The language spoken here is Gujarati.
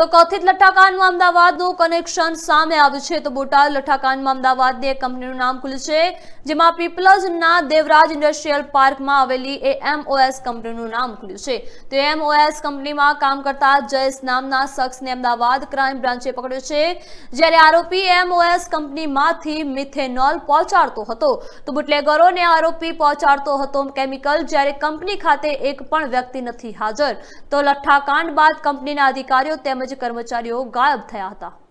તો કથિત લઠ્ઠાકાંડમાં અમદાવાદનું કનેક્શન સામે આવ્યું છે તો બોટાદ લઠ્ઠાકાંડમાં અમદાવાદની એક કંપનીનું નામ ખુલ્યું છે જેમાં પીપલ્સના દેવરાજ ઇન્ડસ્ટ્રીયલ પાર્કમાં આવેલી એ એમઓએસ કંપનીનું નામ ખુલ્યું છે તો એમઓએસ કંપનીમાં કામ કરતા જયેશ નામના શખ્સને અમદાવાદ ક્રાઇમ બ્રાન્ચે પકડ્યો છે જ્યારે આરોપી એમઓએસ કંપનીમાંથી મિથેનોલ પહોંચાડતો હતો તો બુટલેગરોને આરોપી પહોંચાડતો હતો કેમિકલ જ્યારે કંપની ખાતે એક પણ વ્યક્તિ નથી હાજર તો લઠ્ઠાકાંડ બાદ કંપનીના અધિકારીઓ તેમજ कर्मचारी गायब थे